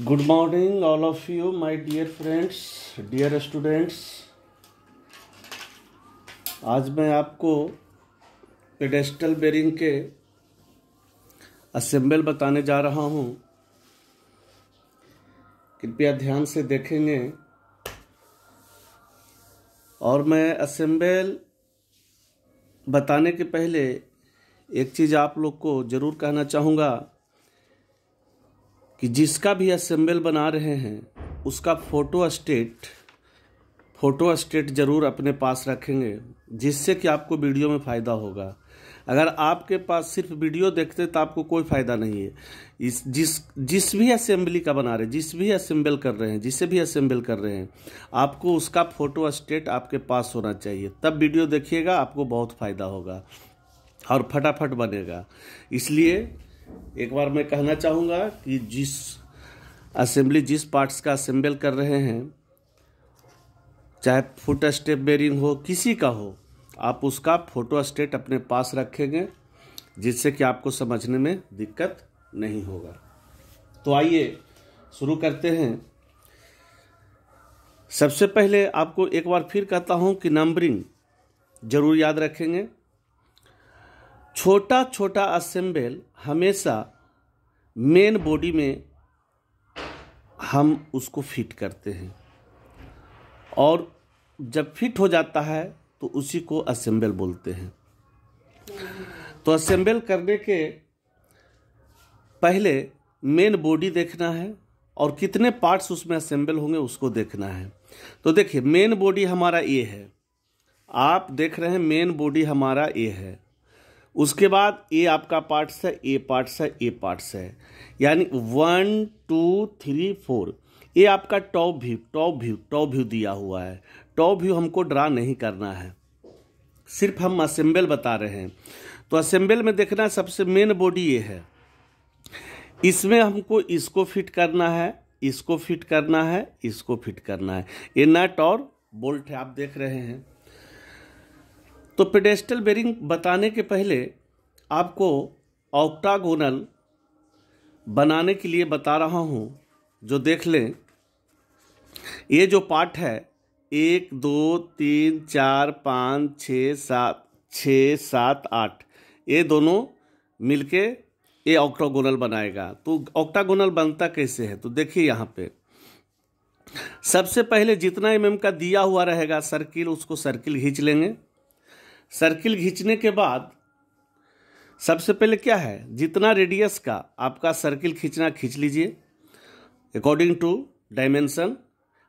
Good morning all of you my dear friends dear students आज मैं आपको pedestal bearing के असेंबल बताने जा रहा हूँ कृपया ध्यान से देखेंगे और मैं असेंबल बताने के पहले एक चीज़ आप लोग को ज़रूर कहना चाहूँगा कि जिसका भी असेंबल बना रहे हैं उसका फ़ोटो स्टेट फ़ोटो स्टेट ज़रूर अपने पास रखेंगे जिससे कि आपको वीडियो में फ़ायदा होगा अगर आपके पास सिर्फ वीडियो देखते तो आपको कोई फ़ायदा नहीं है इस जिस जिस भी असेंबली का बना रहे जिस भी असेंबल कर रहे हैं जिसे भी असेंबल कर रहे हैं आपको उसका फ़ोटो स्टेट आपके पास होना चाहिए तब वीडियो देखिएगा आपको बहुत फ़ायदा होगा और फटाफट बनेगा इसलिए एक बार मैं कहना चाहूँगा कि जिस असेंबली जिस पार्ट्स का असेंबल कर रहे हैं चाहे फुट स्टेप बेरिंग हो किसी का हो आप उसका फोटो स्टेट अपने पास रखेंगे जिससे कि आपको समझने में दिक्कत नहीं होगा तो आइए शुरू करते हैं सबसे पहले आपको एक बार फिर कहता हूँ कि नंबरिंग जरूर याद रखेंगे छोटा छोटा असेंबल हमेशा मेन बॉडी में हम उसको फिट करते हैं और जब फिट हो जाता है तो उसी को असेंबल बोलते हैं तो असेंबल करने के पहले मेन बॉडी देखना है और कितने पार्ट्स उसमें असेंबल होंगे उसको देखना है तो देखिए मेन बॉडी हमारा ये है आप देख रहे हैं मेन बॉडी हमारा ये है उसके बाद ए आपका पार्ट्स है ए पार्ट्स है ए पार्ट्स है यानी वन टू थ्री फोर ये आपका top view top view top view दिया हुआ है टॉप व्यू हमको ड्रा नहीं करना है सिर्फ हम असेंबल बता रहे हैं तो असेंबल में देखना सबसे मेन बॉडी ये है इसमें हमको इसको फिट करना है इसको फिट करना है इसको फिट करना है ये नट और बोल्ट है आप देख रहे हैं तो पेडेस्टल बेरिंग बताने के पहले आपको ऑक्टागोनल बनाने के लिए बता रहा हूँ जो देख लें ये जो पार्ट है एक दो तीन चार पाँच छः सात छः सात आठ ये दोनों मिलके ये ऑक्टागोनल बनाएगा तो ऑक्टागोनल बनता कैसे है तो देखिए यहाँ पे सबसे पहले जितना एम का दिया हुआ रहेगा सर्किल उसको सर्किल खींच लेंगे सर्किल खींचने के बाद सबसे पहले क्या है जितना रेडियस का आपका सर्किल खींचना खींच लीजिए अकॉर्डिंग टू डायमेंशन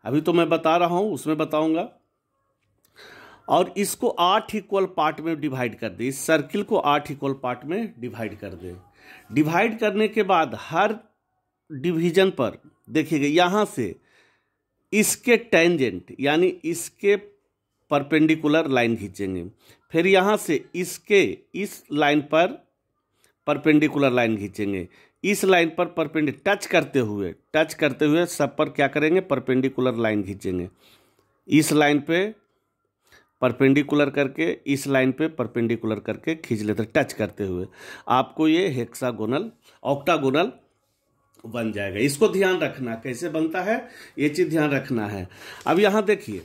अभी तो मैं बता रहा हूँ उसमें बताऊँगा और इसको आठ इक्वल पार्ट में डिवाइड कर दे इस सर्किल को आठ इक्वल पार्ट में डिवाइड कर दे डिवाइड करने के बाद हर डिवीजन पर देखिएगा यहाँ से इसके टेंजेंट यानी इसके परपेंडिकुलर लाइन खींचेंगे फिर यहाँ से इसके इस लाइन पर परपेंडिकुलर लाइन खींचेंगे इस लाइन पर परपेंडिक टच करते हुए टच करते हुए सब पर क्या करेंगे परपेंडिकुलर लाइन खींचेंगे इस लाइन पे परपेंडिकुलर करके इस लाइन पे परपेंडिकुलर करके खींच लेते टच करते हुए आपको ये हेक्सागोनल ऑक्टागोनल बन जाएगा इसको ध्यान रखना कैसे बनता है ये चीज़ ध्यान रखना है अब यहाँ देखिए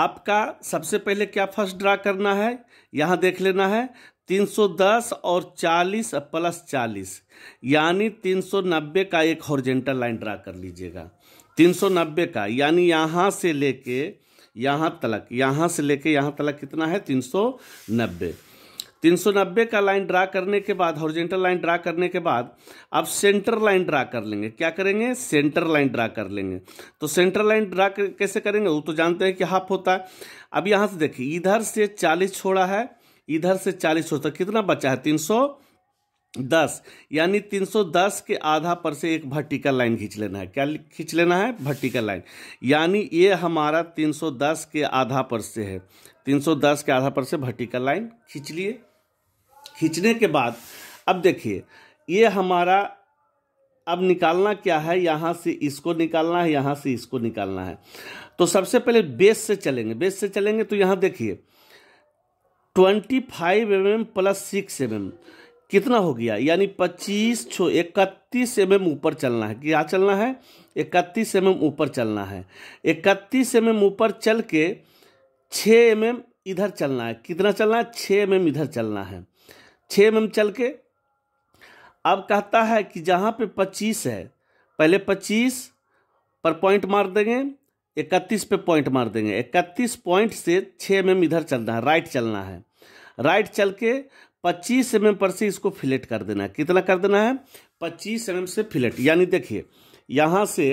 आपका सबसे पहले क्या फर्स्ट ड्रा करना है यहाँ देख लेना है 310 और 40 प्लस 40 यानी 390 का एक हॉर्जेंटल लाइन ड्रा कर लीजिएगा 390 का यानी यहाँ से लेके यहाँ तलक यहाँ से लेके यहाँ तलक कितना है 390 390 का लाइन ड्रा करने के बाद हॉरिजेंटल लाइन ड्रा करने के बाद अब सेंटर लाइन ड्रा कर लेंगे क्या करेंगे सेंटर लाइन ड्रा कर लेंगे तो सेंटर लाइन ड्रा कैसे करेंगे वो तो जानते हैं कि हाफ होता है अब यहाँ से देखिए इधर से चालीस छोड़ा है इधर से चालीस छोड़ा तो कितना बचा है तीन सौ दस यानी तीन सौ दस के आधा पर से एक वर्टिकल लाइन खींच लेना है क्या खींच लेना है वर्टिकल लाइन यानी ये हमारा तीन सौ दस के आधा पर से है तीन सौ दस के आधा पर से वर्टिकल लाइन खींच लिए खींचने के बाद अब देखिए ये हमारा अब निकालना क्या है यहाँ से इसको निकालना है यहाँ से इसको निकालना है तो सबसे पहले बेस से चलेंगे बेस से चलेंगे तो यहाँ देखिए twenty five M M plus six M M कितना हो गया यानी पच्चीस छो इकतीस एम एम ऊपर चलना है क्या चलना है इकतीस एम एम ऊपर चलना है इकतीस एम एम ऊपर चल के छः एम एम इधर चलना है कितना चलना है छः एम एम इधर चलना है छः एम चल के अब कहता है कि जहाँ पे पच्चीस है पहले पच्चीस पर पॉइंट मार देंगे इकतीस पे पॉइंट मार देंगे इकतीस पॉइंट से छः एम इधर चलना है राइट चलना है राइट चल के पच्चीस एम एम पर से इसको फिलेट कर देना है कितना कर देना है पच्चीस एम से फिलेट यानी देखिए यहाँ से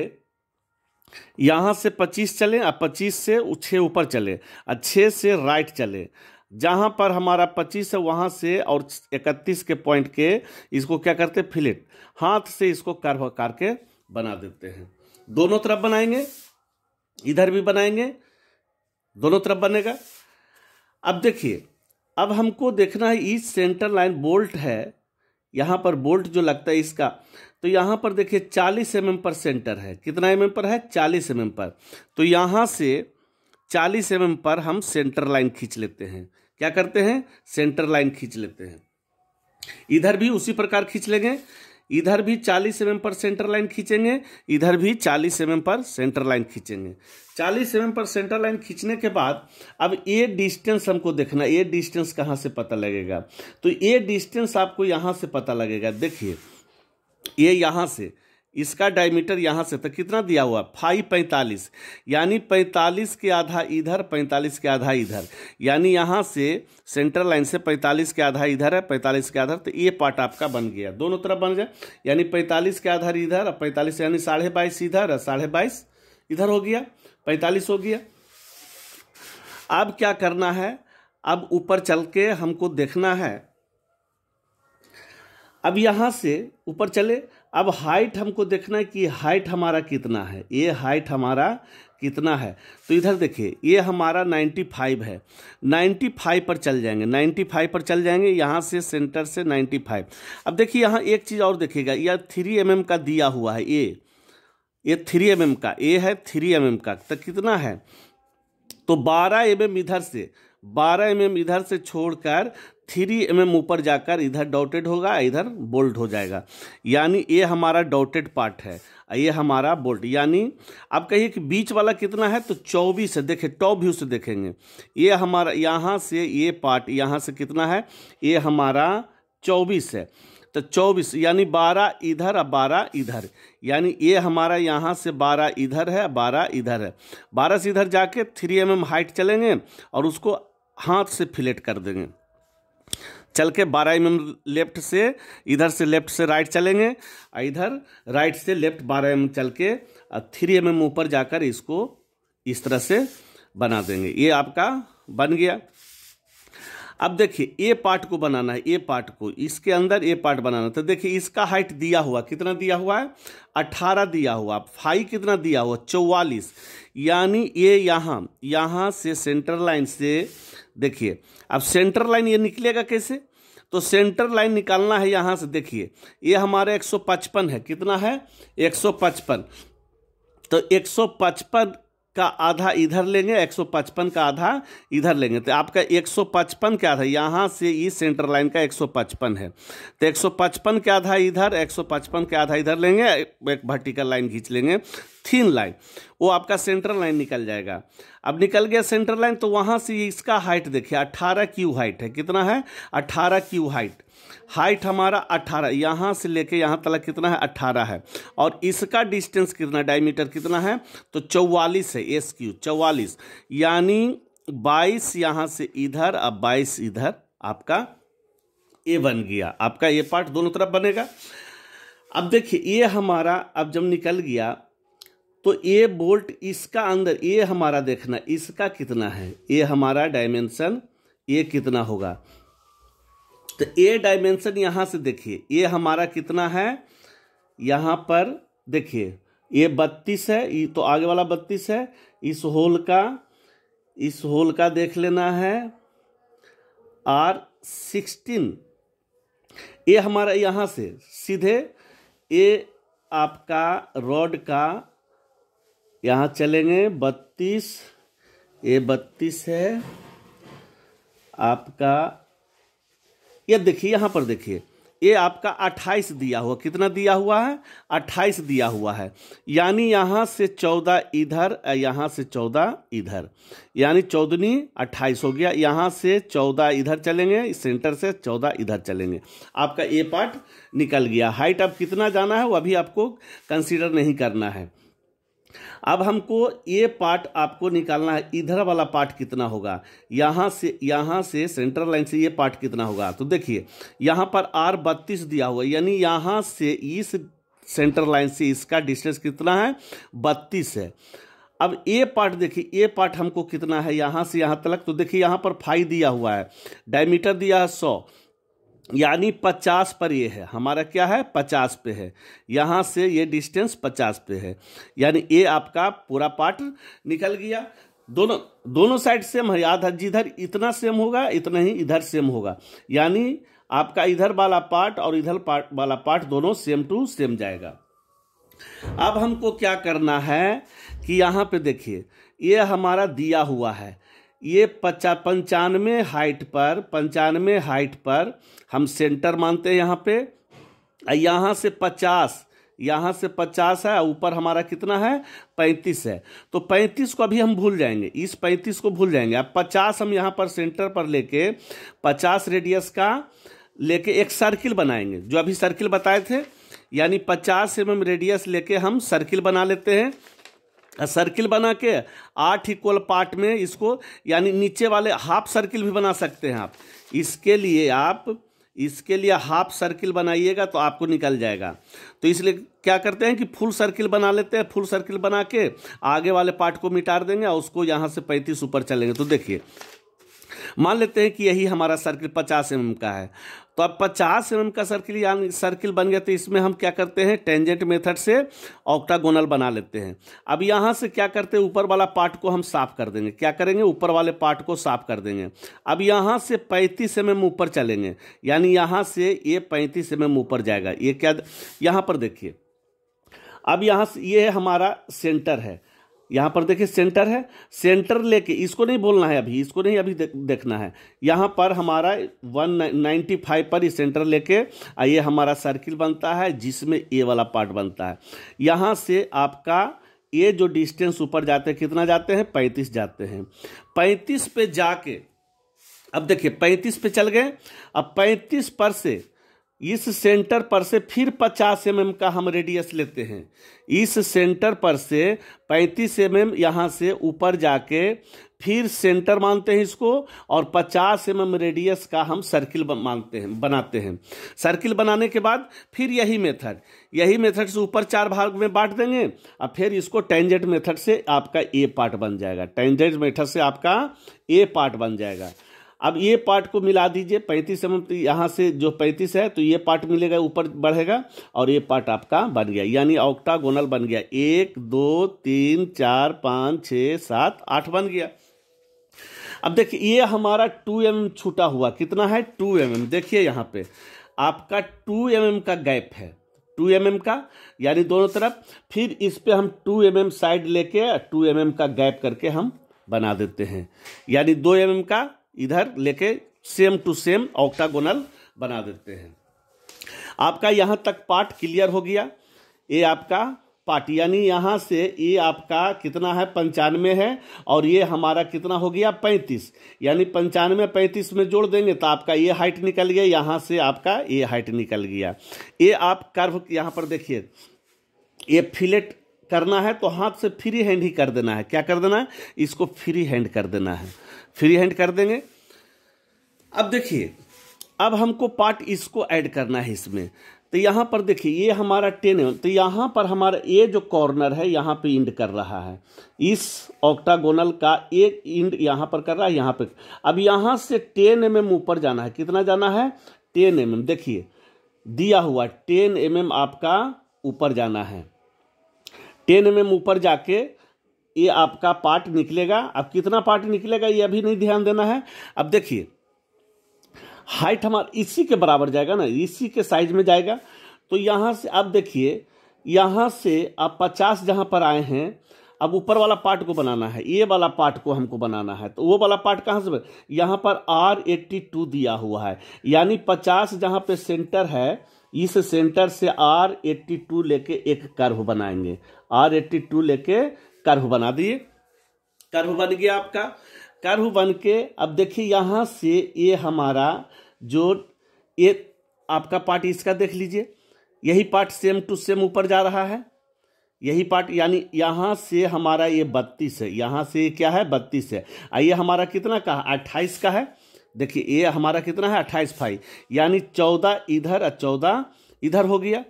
यहाँ से पच्चीस चलें और पच्चीस से छः ऊपर चलें और छः से राइट चलें जहाँ पर हमारा पच्चीस है वहाँ से और इकतीस के पॉइंट के इसको क्या करते फिलेट हाथ से इसको कर्व कर के बना देते हैं दोनों तरफ बनाएंगे इधर भी बनाएंगे दोनों तरफ बनेगा अब देखिए अब हमको देखना है इस सेंटर लाइन बोल्ट है यहाँ पर बोल्ट जो लगता है इसका तो यहाँ पर देखिए 40 एम mm पर सेंटर है कितना एम mm पर है 40 एम mm पर तो यहाँ से 40 एम पर हम सेंटर लाइन खींच लेते हैं क्या करते हैं सेंटर लाइन खींच लेते हैं इधर भी उसी प्रकार खींच लेंगे इधर भी 40 एम पर सेंटर लाइन खींचेंगे इधर भी 40 एम पर सेंटर लाइन खींचेंगे 40 एम पर सेंटर लाइन खींचने के बाद अब ये डिस्टेंस हमको देखना ये डिस्टेंस कहाँ से पता लगेगा तो ये डिस्टेंस आपको यहाँ से पता लगेगा देखिए ये यहाँ से इसका डायमीटर यहाँ से तो कितना दिया हुआ फाइव पैंतालीस यानी पैंतालीस के आधा इधर पैंतालीस के आधा इधर यानी यहाँ से सेंट्रल लाइन से पैंतालीस के आधा इधर है पैंतालीस के आधार तो ये पार्ट आपका बन गया दोनों तरफ बन गया यानी पैंतालीस के आधार इधर और पैंतालीस यानी साढ़े बाईस इधर और साढ़े बाईस इधर हो गया पैंतालीस हो गया अब क्या करना है अब ऊपर चल के हमको देखना है अब यहाँ से ऊपर चले अब हाइट हमको देखना है कि हाइट हमारा कितना है ये हाइट हमारा कितना है तो इधर देखिए ये हमारा 95 है 95 पर चल जाएंगे 95 पर चल जाएंगे यहाँ से सेंटर से 95 अब देखिए यहाँ एक चीज़ और देखिएगा यह थ्री एम mm का दिया हुआ है ये ये थ्री एम का ए है थ्री एम mm का तो कितना है तो बारह एम mm इधर से बारह एम इधर से छोड़कर थ्री एम ऊपर जाकर इधर डॉटेड होगा इधर बोल्ट हो जाएगा यानी ये हमारा डॉटेड पार्ट है ये हमारा बोल्ट यानी आप कहिए कि बीच वाला कितना है तो चौबीस है देखिए टॉप व्यू से देखेंगे ये हमारा यहाँ से ये पार्ट यहाँ से कितना है ये हमारा चौबीस है तो चौबीस यानी बारह इधर और बारह इधर यानी ये हमारा यहाँ से बारह इधर है बारह इधर है बारह से इधर जाके थ्री एम हाइट चलेंगे और उसको हाथ से फिलेट कर देंगे चल के बारह एम लेफ्ट से इधर से लेफ्ट से राइट चलेंगे और इधर राइट से लेफ्ट बारह एम चल के और थ्री एम एम ऊपर जाकर इसको इस तरह से बना देंगे ये आपका बन गया अब देखिए ए पार्ट को बनाना है ए पार्ट को इसके अंदर ए पार्ट बनाना तो देखिए इसका हाइट दिया हुआ कितना दिया हुआ है अठारह दिया हुआ फाइव कितना दिया हुआ चौवालीस यानी ये यहाँ यहाँ से सेंटर लाइन से देखिए अब सेंटर लाइन ये निकलेगा कैसे तो सेंटर लाइन निकालना है यहाँ से देखिए ये हमारे एक है कितना है एक तो एक का आधा इधर लेंगे 155 का आधा इधर लेंगे तो आपका 155 क्या था यहाँ से ये सेंटर लाइन का 155 है तो 155 का आधा इधर 155 का आधा इधर लेंगे एक वर्टिकल लाइन खींच लेंगे थीन लाइन वो आपका सेंटर लाइन निकल जाएगा अब निकल गया सेंटर लाइन तो वहाँ से इसका हाइट देखिए 18 क्यू हाइट है कितना है 18 क्यू हाइट हाइट हमारा अट्ठारह यहाँ से लेके यहाँ तला कितना है अट्ठारह है और इसका डिस्टेंस कितना डायमीटर कितना है तो चौवालीस है एस क्यू चौवालीस यानी बाईस यहाँ से इधर अब बाईस इधर आपका ए बन गया आपका ये पार्ट दोनों तरफ बनेगा अब देखिए ये हमारा अब जब निकल गया तो ये बोल्ट इसका अंदर ये हमारा देखना इसका कितना है ये हमारा डायमेंशन ये कितना होगा तो ए डायमेंशन यहाँ से देखिए ये हमारा कितना है यहाँ पर देखिए ये बत्तीस है ये तो आगे वाला बत्तीस है इस होल का इस होल का देख लेना है आर सिक्सटीन ये हमारा यहाँ से सीधे ये आपका रॉड का यहाँ चलेंगे बत्तीस ये बत्तीस है आपका ये देखिए यहाँ पर देखिए ये आपका अट्ठाईस दिया हुआ कितना दिया हुआ है अट्ठाईस दिया हुआ है यानी यहाँ से चौदह इधर यहाँ से चौदह इधर यानी चौदनी अट्ठाईस हो गया यहाँ से चौदह इधर चलेंगे सेंटर से चौदह इधर चलेंगे आपका ये पार्ट निकल गया हाइट अब कितना जाना है वो अभी आपको कंसीडर नहीं करना है अब हमको ये पार्ट आपको निकालना है इधर वाला पार्ट कितना होगा यहाँ से यहाँ से सेंटर लाइन से ये पार्ट कितना होगा तो देखिए यहाँ पर आर बत्तीस दिया हुआ यानी यहाँ से इस सेंटर लाइन से इसका डिस्टेंस कितना है बत्तीस है अब ए पार्ट देखिए ए पार्ट हमको कितना है यहाँ से यहाँ तक तो देखिए यहाँ पर फाइव दिया हुआ है डायमीटर दिया है सौ यानी पचास पर ये है हमारा क्या है पचास पे है यहाँ से ये डिस्टेंस पचास पे है यानी ये आपका पूरा पार्ट निकल गया दोनों दोनों साइड सेम है याद है जिधर इतना सेम होगा इतना ही इधर सेम होगा यानी आपका इधर वाला पार्ट और इधर पार्ट वाला पार्ट दोनों सेम टू सेम जाएगा अब हमको क्या करना है कि यहाँ पे देखिए ये हमारा दिया हुआ है ये पचा पंचानवे हाइट पर पंचानवे हाइट पर हम सेंटर मानते हैं यहाँ पे यहाँ से पचास यहाँ से पचास है ऊपर हमारा कितना है पैंतीस है तो पैंतीस को अभी हम भूल जाएंगे इस पैंतीस को भूल जाएंगे अब पचास हम यहाँ पर सेंटर पर लेके पचास रेडियस का लेके एक सर्किल बनाएंगे जो अभी सर्किल बताए थे यानी पचास एम mm रेडियस लेके हम सर्किल बना लेते हैं सर्किल बना के आठ इक्वल पार्ट में इसको यानी नीचे वाले हाफ सर्किल भी बना सकते हैं आप इसके लिए आप इसके लिए हाफ सर्किल बनाइएगा तो आपको निकल जाएगा तो इसलिए क्या करते हैं कि फुल सर्किल बना लेते हैं फुल सर्किल बना के आगे वाले पार्ट को मिटार देंगे और उसको यहाँ से पैंतीस ऊपर चलेंगे तो देखिए मान लेते हैं कि यही हमारा सर्किल पचास एम mm का है तो अब पचास एम mm का सर्किल यानी सर्किल बन गया तो इसमें हम क्या करते हैं टेंजेंट मेथड से ऑक्टागोनल बना लेते हैं अब यहाँ से क्या करते हैं ऊपर वाला पार्ट को हम साफ कर देंगे क्या करेंगे ऊपर वाले पार्ट को साफ कर देंगे अब यहाँ से पैंतीस एम mm ऊपर चलेंगे यानी यहाँ से ये पैंतीस एम mm ऊपर जाएगा ये क्या यहाँ पर देखिए अब यहाँ से ये हमारा सेंटर है यहाँ पर देखिए सेंटर है सेंटर लेके इसको नहीं बोलना है अभी इसको नहीं अभी दे, देखना है यहाँ पर हमारा वन नाइन्टी फाइव पर ये सेंटर लेके ये हमारा सर्किल बनता है जिसमें ए वाला पार्ट बनता है यहाँ से आपका ये जो डिस्टेंस ऊपर जाते हैं कितना जाते हैं पैंतीस जाते हैं पैंतीस पे जाके अब देखिए पैंतीस पे चल गए अब पैंतीस पर से इस सेंटर पर से फिर 50 एम mm का हम रेडियस लेते हैं इस सेंटर पर से 35 एम mm यहाँ से ऊपर जाके फिर सेंटर मानते हैं इसको और 50 एम mm रेडियस का हम सर्किल मानते हैं बनाते हैं सर्किल बनाने के बाद फिर यही मेथड यही मेथड से ऊपर चार भाग में बांट देंगे और फिर इसको टेंजेंट मेथड से आपका ए पार्ट बन जाएगा टेंजेंट मेथड से आपका ए पार्ट बन जाएगा अब ये पार्ट को मिला दीजिए पैंतीस एम तो यहाँ से जो पैंतीस है तो ये पार्ट मिलेगा ऊपर बढ़ेगा और ये पार्ट आपका बन गया यानी ऑक्टागोनल बन गया एक दो तीन चार पाँच छः सात आठ बन गया अब देखिए ये हमारा टू एम mm छूटा हुआ कितना है टू एम mm. देखिए यहाँ पे आपका टू एम mm का गैप है टू एम mm का यानी दोनों तरफ फिर इस पर हम टू एम एम साइड लेके टू एम एम का गैप करके हम बना देते हैं यानी दो एम mm का इधर लेके सेम टू सेम ऑक्टागोनल बना देते हैं आपका यहाँ तक पार्ट क्लियर हो गया ये आपका पार्ट यानी यहाँ से ये आपका कितना है पंचानवे है और ये हमारा कितना हो गया पैंतीस यानी पंचानवे पैंतीस में जोड़ देंगे तो आपका ये हाइट निकल गया यहाँ से आपका ये हाइट निकल गया ये आप कर्व यहाँ पर देखिए ये फिलेट करना है तो हाथ से फ्री हैंड ही कर देना है क्या कर देना है इसको फ्री हैंड कर देना है फ्री हैंड कर देंगे अब देखिए अब हमको पार्ट इसको ऐड करना है इसमें तो यहाँ पर देखिए ये हमारा टेन है तो यहाँ पर हमारा ये जो कॉर्नर है यहाँ पे इंड कर रहा है इस ऑक्टागोनल का एक इंड यहाँ पर कर रहा है यहाँ पे अब यहाँ से टेन एम एम ऊपर जाना है कितना जाना है टेन एम एम देखिए दिया हुआ टेन एम एम आपका ऊपर जाना है टेन एम एम ऊपर जाके ये आपका पार्ट निकलेगा अब कितना पार्ट निकलेगा ये अभी नहीं ध्यान देना है अब देखिए हाइट हमारा इसी के बराबर जाएगा ना इसी के साइज में जाएगा तो यहाँ से अब देखिए यहाँ से आप पचास जहाँ पर आए हैं अब ऊपर वाला पार्ट को बनाना है ये वाला पार्ट को हमको बनाना है तो वो वाला पार्ट कहाँ से यहाँ पर आर एट्टी टू दिया हुआ है यानी पचास जहाँ पे सेंटर है इस सेंटर से आर एट्टी टू लेके एक कर्व बनाएंगे आर एट्टी टू लेके कर्व बना दिए कर्व बन गया आपका कर्व बन के अब देखिए यहाँ से ये हमारा जो ये आपका पार्ट इसका देख लीजिए यही पार्ट सेम टू सेम ऊपर जा रहा है यही पार्ट यानी यहाँ से हमारा ये बत्तीस है यहाँ से क्या है बत्तीस है ये हमारा कितना का है अट्ठाईस का है देखिए ये हमारा कितना है अट्ठाईस फाइव यानी चौदह इधर और चौदह इधर हो गया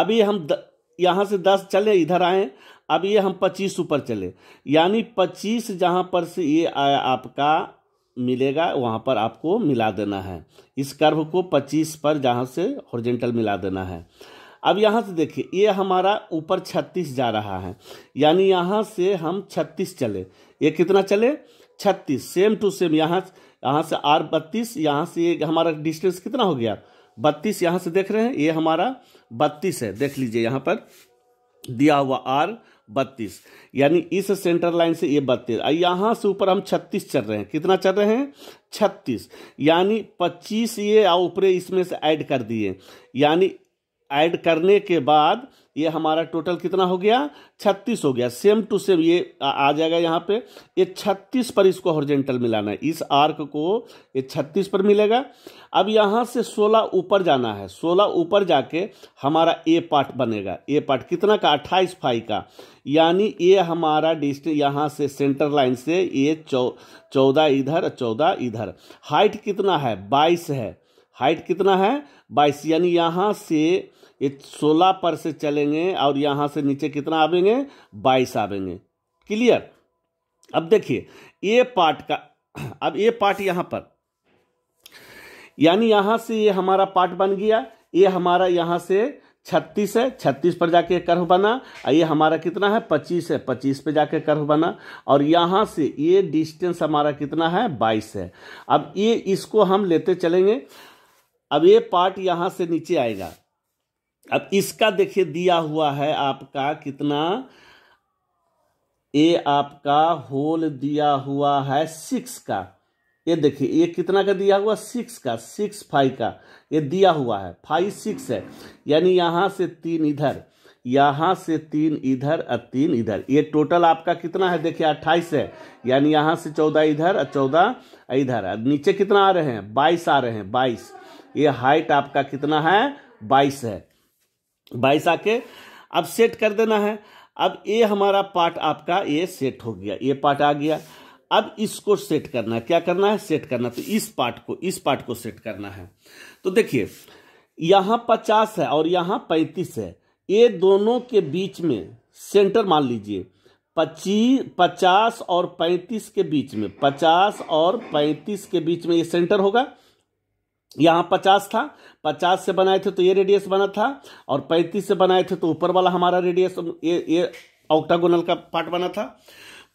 अभी हम द, यहाँ से दस चले इधर आए अब ये हम पच्चीस ऊपर चले यानी पच्चीस जहाँ पर से ये आया आपका मिलेगा वहाँ पर आपको मिला देना है इस कर्व को पच्चीस पर जहाँ से हॉर्जेंटल मिला देना है अब यहाँ से देखिए ये हमारा ऊपर छत्तीस जा रहा है यानी यहाँ से हम छत्तीस चले ये कितना चले छत्तीस सेम टू सेम यहाँ यहाँ से आर बत्तीस यहाँ से ये हमारा डिस्टेंस कितना हो गया बत्तीस यहाँ से देख रहे हैं ये हमारा बत्तीस है देख लीजिए यहाँ पर दिया हुआ आर बत्तीस यानी इस सेंटर लाइन से ये बत्तीस यहाँ से ऊपर हम छत्तीस चल रहे हैं कितना चल रहे हैं छत्तीस यानी पच्चीस ये ऊपरे इसमें से ऐड कर दिए यानी ऐड करने के बाद ये हमारा टोटल कितना हो गया छत्तीस हो गया सेम टू सेम ये आ जाएगा यहाँ पे ये छत्तीस पर इसको हॉर्जेंटल मिलाना है इस आर्क को ये छत्तीस पर मिलेगा अब यहाँ से सोलह ऊपर जाना है सोलह ऊपर जाके हमारा ए पार्ट बनेगा ए पार्ट कितना का अट्ठाईस फाई का यानी ये हमारा डिस्टेंस यहाँ से सेंटर लाइन से ये चौ चौदह इधर चौदह इधर हाइट कितना है बाईस है हाइट कितना है बाईस यानी यहाँ से सोलह पर से चलेंगे और यहाँ से नीचे कितना आवेंगे बाईस आवेंगे क्लियर अब देखिए ये पार्ट का अब ये पार्ट यहाँ पर यानी यहाँ से ये हमारा पार्ट बन गया ये हमारा यहाँ से छत्तीस है छत्तीस पर जाके कर्व बना ये हमारा कितना है पच्चीस है पच्चीस पे जाके कर्व बना और यहाँ से ये डिस्टेंस हमारा कितना है बाईस है अब ये इसको हम लेते चलेंगे अब ये पार्ट यहाँ से नीचे आएगा अब इसका देखिए दिया हुआ है आपका कितना ये आपका होल दिया हुआ है सिक्स का ये देखिए ये कितना का दिया हुआ सिक्स का सिक्स फाइव का ये दिया हुआ है फाइव सिक्स है यानी यहां से तीन इधर यहां से तीन इधर और तीन इधर ये टोटल आपका कितना है देखिए अट्ठाईस है यानी यहां से चौदह इधर और चौदह इधर नीचे कितना आ रहे हैं बाईस आ रहे हैं बाईस ये हाइट आपका कितना है बाईस है बाईस आके अब सेट कर देना है अब ये हमारा पार्ट आपका ये सेट हो गया ये पार्ट आ गया अब इसको सेट करना है क्या करना है सेट करना तो इस पार्ट को इस पार्ट को सेट करना है तो देखिए यहां पचास है और यहां पैंतीस है ये दोनों के बीच में सेंटर मान लीजिए पच्चीस पचास और पैंतीस के बीच में पचास और पैंतीस के बीच में ये सेंटर होगा यहाँ पचास था पचास से बनाए थे तो ये रेडियस बना था और पैंतीस से बनाए थे तो ऊपर वाला हमारा रेडियस ये ये ऑक्टागोनल का पार्ट बना था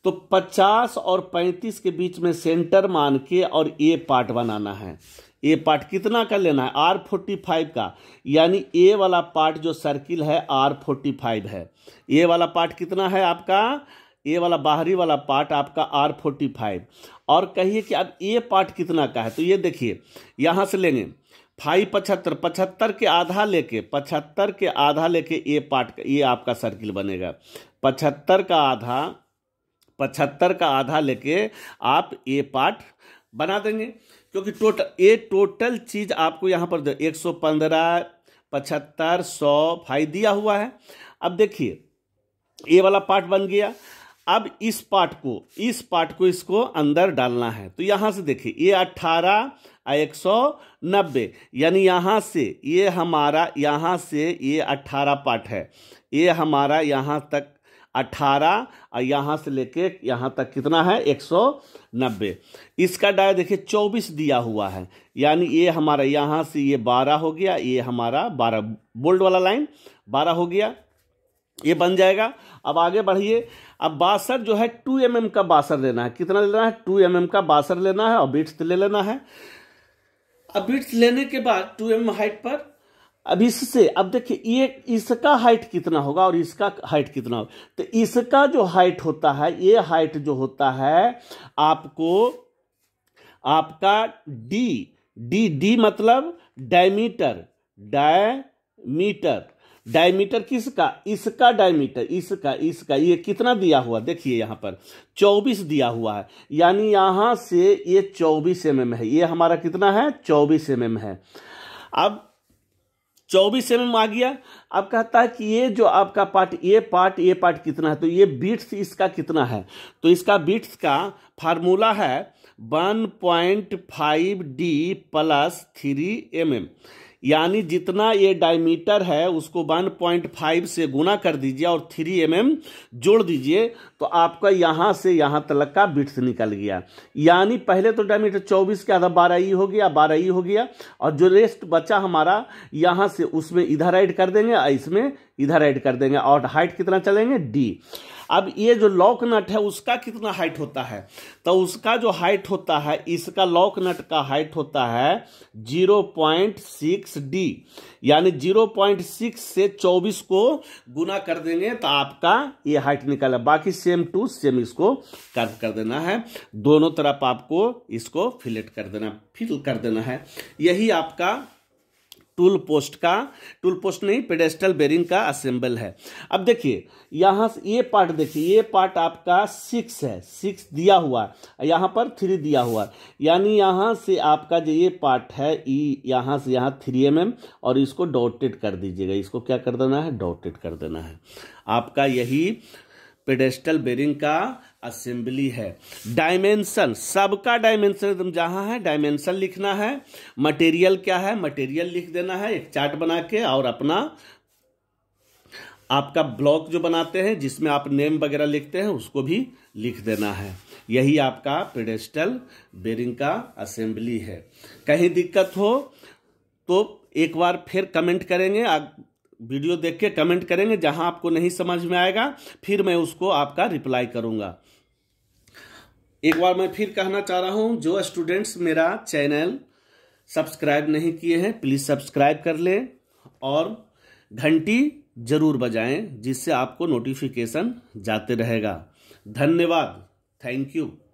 तो पचास और पैंतीस के बीच में सेंटर मान के और ए पार्ट बनाना है ए पार्ट कितना का लेना है आर फोर्टी फाइव का यानी ए वाला पार्ट जो सर्किल है आर फोर्टी फाइव है ए वाला पार्ट कितना है आपका ए वाला बाहरी वाला पार्ट आपका आर फोर्टी फाइव और कहिए कि अब ये पार्ट कितना का है तो ये देखिए यहाँ से लेंगे फाइव पचहत्तर पचहत्तर के आधा लेके पचहत्तर के आधा लेके ये पार्ट का ये आपका सर्किल बनेगा पचहत्तर का आधा पचहत्तर का आधा लेके आप ये पार्ट बना देंगे क्योंकि टोटल ये टोटल चीज़ आपको यहाँ पर एक सौ पंद्रह पचहत्तर सौ फाइव दिया हुआ है अब देखिए ये वाला पार्ट बन गया अब इस पार्ट को इस पार्ट को इसको अंदर डालना है तो यहाँ से देखिए ये अट्ठारह एक सौ नब्बे यानी यहाँ से ये हमारा यहाँ से ये अट्ठारह पार्ट है ये हमारा यहाँ तक अट्ठारह और यहाँ से लेके यहाँ तक कितना है एक सौ नब्बे इसका डाय देखिए चौबीस दिया हुआ है यानी ये हमारा यहाँ से ये बारह हो गया ये हमारा बारह बोल्ड वाला लाइन बारह हो गया ये बन जाएगा अब आगे बढ़िए अब बासर जो है टू एम mm का बासर लेना है कितना लेना है टू एम mm का बासर लेना है और बीट्स ले लेना है अब बीट्स लेने के बाद टू एम mm हाइट पर अब इससे अब देखिए ये इसका हाइट कितना होगा और इसका हाइट कितना होगा तो इसका जो हाइट होता है ये हाइट जो होता है आपको आपका डी डी डी मतलब डायमीटर डायमीटर डायमीटर किसका इसका डायमीटर इसका इसका ये कितना दिया हुआ देखिए यहाँ पर 24 दिया हुआ है यानी यहाँ से ये 24 एम है ये हमारा कितना है 24 एम है अब चौबीस एम आ गया अब कहता है कि ये जो आपका पार्ट ये पार्ट ये पार्ट कितना है तो ये बीट्स इसका कितना है तो इसका बीट्स का फार्मूला है one point five D plus three M M यानी जितना ये डायमीटर है उसको 1.5 से गुना कर दीजिए और 3 एम mm जोड़ दीजिए तो आपका यहाँ से यहाँ तलक का बिट्स निकल गया यानी पहले तो डायमीटर 24 के आधा बारह ई हो गया बारह ई हो गया और जो रेस्ट बचा हमारा यहाँ से उसमें इधर ऐड कर देंगे इसमें इधर ऐड कर देंगे और हाइट कितना चलेंगे डी अब ये जो लॉक नट है उसका कितना हाइट होता है तो उसका जो हाइट होता है इसका लॉक नट का हाइट होता है 0.6 डी यानी 0.6 से 24 को गुना कर देंगे तो आपका ये हाइट निकल बाकी सेम टू सेम इसको कर्व कर देना है दोनों तरफ आपको इसको फिलेट कर देना फिल कर देना है यही आपका टूल पोस्ट का टूल पोस्ट नहीं पेडेस्टल बेरिंग का असेंबल है अब देखिए यहां से ये पार्ट देखिए ये पार्ट आपका सिक्स है सिक्स दिया हुआ यहां पर थ्री दिया हुआ यानी यहां से आपका जो ये पार्ट है ई यहाँ से यहां थ्री एम एम और इसको डॉटेड कर दीजिएगा इसको क्या कर देना है डॉटेड कर देना है आपका यही पेडेस्टल बेरिंग का असेंबली है डायमेंशन सबका डायमेंशन एकदम जहाँ है डायमेंशन लिखना है मटेरियल क्या है मटेरियल लिख देना है एक चार्ट बना के और अपना आपका ब्लॉक जो बनाते हैं जिसमें आप नेम वगैरह लिखते हैं उसको भी लिख देना है यही आपका पेडेस्टल बेरिंग का असेंबली है कहीं दिक्कत हो तो एक बार फिर कमेंट करेंगे आप वीडियो देख के कमेंट करेंगे जहां आपको नहीं समझ में आएगा फिर मैं उसको आपका रिप्लाई करूंगा एक बार मैं फिर कहना चाह रहा हूँ जो स्टूडेंट्स मेरा चैनल सब्सक्राइब नहीं किए हैं प्लीज़ सब्सक्राइब कर लें और घंटी जरूर बजाएं जिससे आपको नोटिफिकेशन जाते रहेगा धन्यवाद थैंक यू